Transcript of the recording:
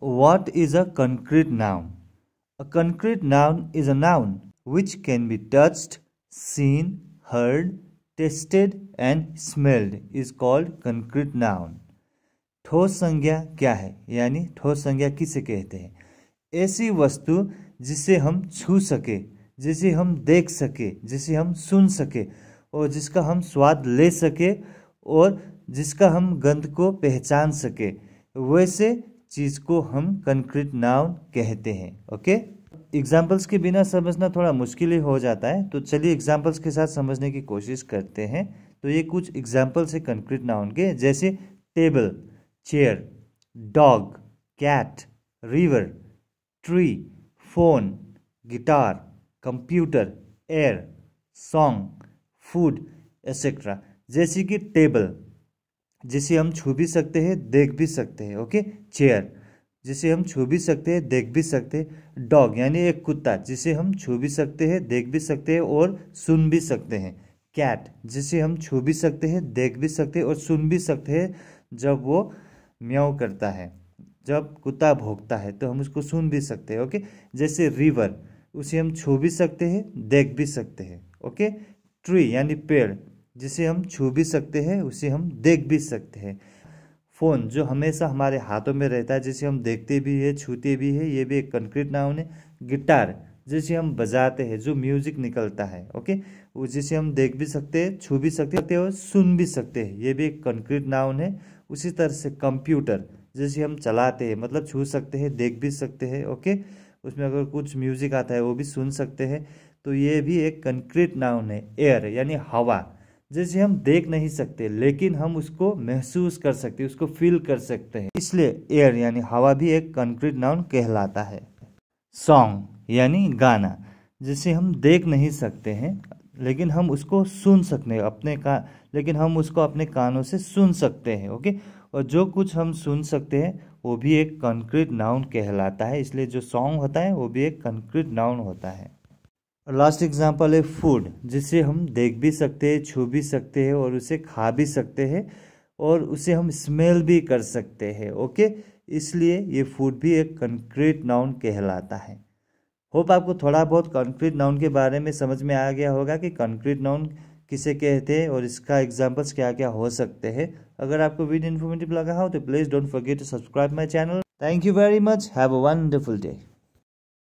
What is a concrete noun? A concrete noun is a noun which can be touched, seen, heard, tasted and smelled is called concrete noun. ठोस संज्ञा क्या है यानी ठोस संज्ञा किसे कहते हैं ऐसी वस्तु जिसे हम छू सके जिसे हम देख सके जिसे हम सुन सके और जिसका हम स्वाद ले सके और जिसका हम गंध को पहचान सके वैसे चीज़ को हम कंक्रीट नाउन कहते हैं ओके एग्जाम्पल्स के बिना समझना थोड़ा मुश्किल ही हो जाता है तो चलिए एग्जाम्पल्स के साथ समझने की कोशिश करते हैं तो ये कुछ एग्जाम्पल्स है कंक्रीट नाउन के जैसे table chair dog cat river tree phone guitar computer air song food etcetera जैसे कि टेबल जिसे हम छू भी सकते हैं देख भी सकते हैं ओके चेयर जिसे हम छू भी सकते हैं देख भी सकते हैं डॉग यानी एक कुत्ता जिसे हम छू भी सकते हैं देख भी सकते हैं और सुन भी सकते हैं कैट जिसे हम छू भी सकते हैं देख भी सकते हैं और सुन भी सकते हैं जब वो म्याऊ करता है जब कुत्ता भोंकता है तो हम उसको सुन भी सकते हैं ओके जैसे रिवर उसे हम छू भी सकते हैं देख भी सकते हैं ओके ट्री यानी पेड़ जिसे हम छू भी सकते हैं उसे हम देख भी सकते हैं फ़ोन जो हमेशा हमारे हाथों में रहता है जिसे हम देखते भी है छूते भी है ये भी एक कंक्रीट नाउन है गिटार जिसे हम बजाते हैं जो म्यूजिक निकलता है ओके वो जिसे हम देख भी सकते हैं छू भी सकते हैं और सुन भी सकते हैं ये भी एक कंक्रीट नाउन है उसी तरह से कंप्यूटर जिसे हम चलाते हैं मतलब छू सकते हैं देख भी सकते हैं ओके उसमें अगर कुछ म्यूजिक आता है वो भी सुन सकते हैं तो ये भी एक कंक्रीट नाउन है एयर यानी हवा जिसे हम देख नहीं सकते लेकिन हम उसको महसूस कर सकते उसको फील कर सकते हैं इसलिए एयर यानी हवा भी एक कंक्रीट नाउन कहलाता है सॉन्ग यानी गाना जिसे हम देख नहीं सकते हैं लेकिन हम उसको सुन सकते हैं अपने का लेकिन हम उसको अपने कानों से सुन सकते हैं ओके और जो कुछ हम सुन सकते हैं वो भी एक कंक्रीट नाउन कहलाता है इसलिए जो सॉन्ग होता है वो भी एक कंक्रीट नाउन होता है और लास्ट एग्जाम्पल है फूड जिसे हम देख भी सकते हैं छू भी सकते हैं और उसे खा भी सकते हैं और उसे हम स्मेल भी कर सकते हैं ओके इसलिए ये फूड भी एक कंक्रीट नाउन कहलाता है होप आपको थोड़ा बहुत कंक्रीट नाउन के बारे में समझ में आ गया होगा कि कंक्रीट नाउन किसे कहते हैं और इसका एग्जाम्पल्स क्या क्या हो सकते हैं अगर आपको वीडियो इन्फॉर्मेटिव लगा हो तो please don't forget to subscribe my channel thank you very much have a wonderful day